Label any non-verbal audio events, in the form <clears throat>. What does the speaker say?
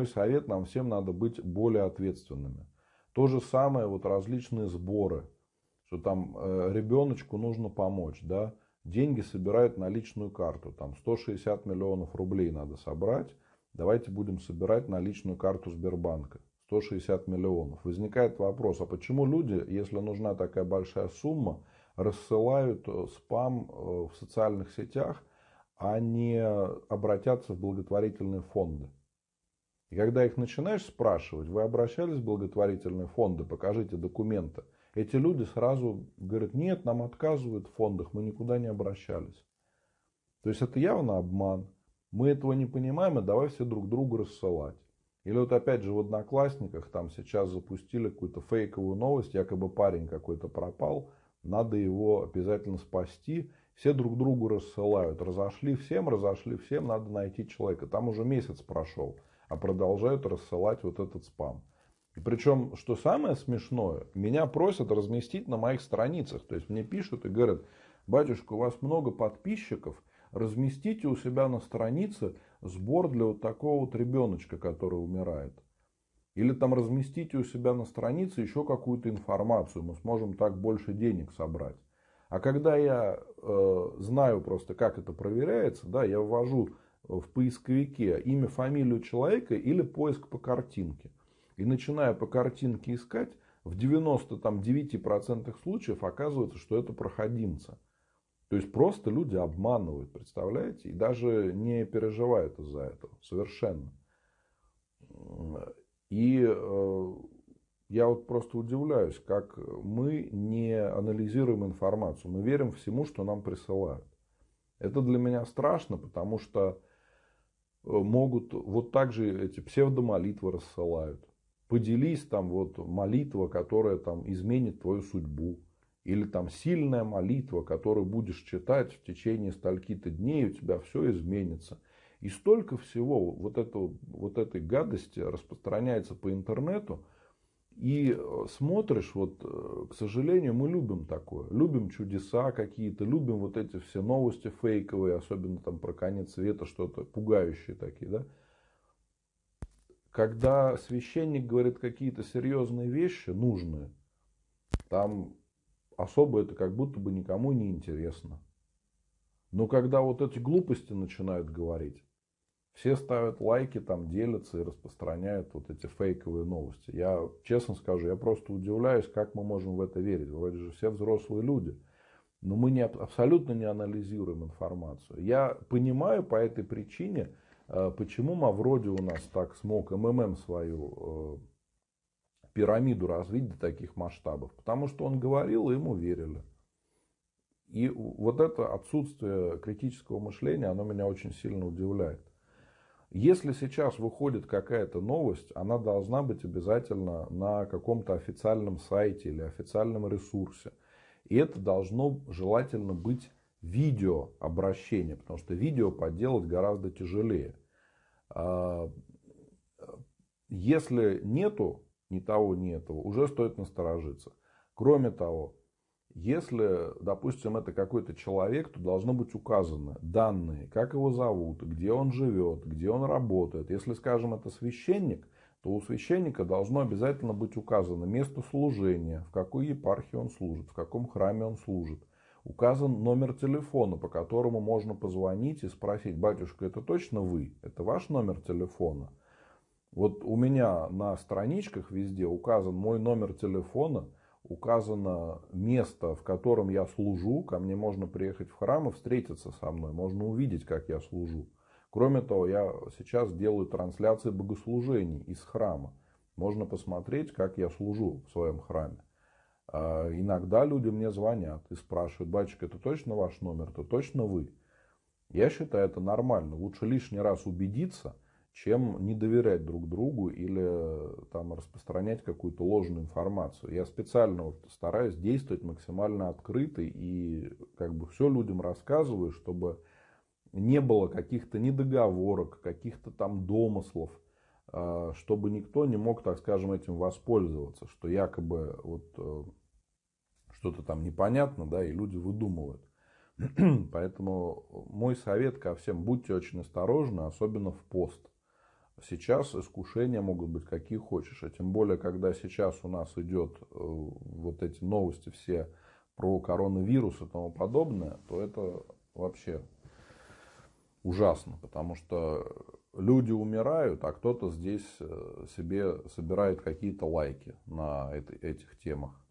мой совет, нам всем надо быть более ответственными. То же самое вот различные сборы, что там э, ребеночку нужно помочь, да, деньги собирают на личную карту, там 160 миллионов рублей надо собрать, давайте будем собирать на личную карту Сбербанка. 160 миллионов. Возникает вопрос, а почему люди, если нужна такая большая сумма, рассылают э, спам э, в социальных сетях, а не обратятся в благотворительные фонды? И когда их начинаешь спрашивать, вы обращались в благотворительные фонды, покажите документы. Эти люди сразу говорят, нет, нам отказывают в фондах, мы никуда не обращались. То есть это явно обман. Мы этого не понимаем, а давай все друг другу рассылать. Или вот опять же в Одноклассниках там сейчас запустили какую-то фейковую новость, якобы парень какой-то пропал, надо его обязательно спасти. Все друг другу рассылают, разошли всем, разошли всем, надо найти человека. Там уже месяц прошел а продолжают рассылать вот этот спам. И причем, что самое смешное, меня просят разместить на моих страницах. То есть мне пишут и говорят, батюшка, у вас много подписчиков, разместите у себя на странице сбор для вот такого вот ребеночка, который умирает. Или там разместите у себя на странице еще какую-то информацию, мы сможем так больше денег собрать. А когда я э, знаю просто, как это проверяется, да, я ввожу в поисковике имя, фамилию человека или поиск по картинке. И начиная по картинке искать, в 99% случаев оказывается, что это проходимца То есть просто люди обманывают, представляете? И даже не переживают из-за этого совершенно. И э, я вот просто удивляюсь, как мы не анализируем информацию. Мы верим всему, что нам присылают. Это для меня страшно, потому что могут вот так же эти псевдомолитвы рассылают. Поделись там вот молитва, которая там изменит твою судьбу. Или там сильная молитва, которую будешь читать в течение стольки-то дней, у тебя все изменится. И столько всего вот, этого, вот этой гадости распространяется по интернету – и э, смотришь, вот, э, к сожалению, мы любим такое. Любим чудеса какие-то, любим вот эти все новости фейковые, особенно там про конец света, что-то пугающие такие, да. Когда священник говорит какие-то серьезные вещи, нужные, там особо это как будто бы никому не интересно. Но когда вот эти глупости начинают говорить, все ставят лайки, там делятся и распространяют вот эти фейковые новости. Я честно скажу, я просто удивляюсь, как мы можем в это верить. Вроде же все взрослые люди. Но мы не, абсолютно не анализируем информацию. Я понимаю по этой причине, э, почему Мавроди у нас так смог МММ свою э, пирамиду развить до таких масштабов. Потому что он говорил, и ему верили. И вот это отсутствие критического мышления, оно меня очень сильно удивляет. Если сейчас выходит какая-то новость, она должна быть обязательно на каком-то официальном сайте или официальном ресурсе. И это должно желательно быть видео обращение, потому что видео подделать гораздо тяжелее. А, если нету ни того, ни этого, уже стоит насторожиться. Кроме того, если, допустим, это какой-то человек, то должно быть указано данные, как его зовут, где он живет, где он работает. Если, скажем, это священник, то у священника должно обязательно быть указано место служения, в какой епархии он служит, в каком храме он служит. Указан номер телефона, по которому можно позвонить и спросить, батюшка, это точно вы? Это ваш номер телефона? Вот у меня на страничках везде указан мой номер телефона – указано место, в котором я служу, ко мне можно приехать в храм и встретиться со мной, можно увидеть, как я служу. Кроме того, я сейчас делаю трансляции богослужений из храма. Можно посмотреть, как я служу в своем храме. А, иногда люди мне звонят и спрашивают, батюшка, это точно ваш номер, это точно вы? Я считаю это нормально. Лучше лишний раз убедиться – чем не доверять друг другу или э, там распространять какую-то ложную информацию. Я специально вот стараюсь действовать максимально открыто и как бы все людям рассказываю, чтобы не было каких-то недоговорок, каких-то там домыслов, а, чтобы никто не мог, так скажем, этим воспользоваться, что якобы вот э, что-то там непонятно, да, и люди выдумывают. <clears throat> Поэтому мой совет ко всем, будьте очень осторожны, особенно в пост. Сейчас искушения могут быть какие хочешь. А тем более, когда сейчас у нас идет э, вот эти новости все про коронавирус и тому подобное, то это вообще ужасно, потому что люди умирают, а кто-то здесь э, себе собирает какие-то лайки на этих темах.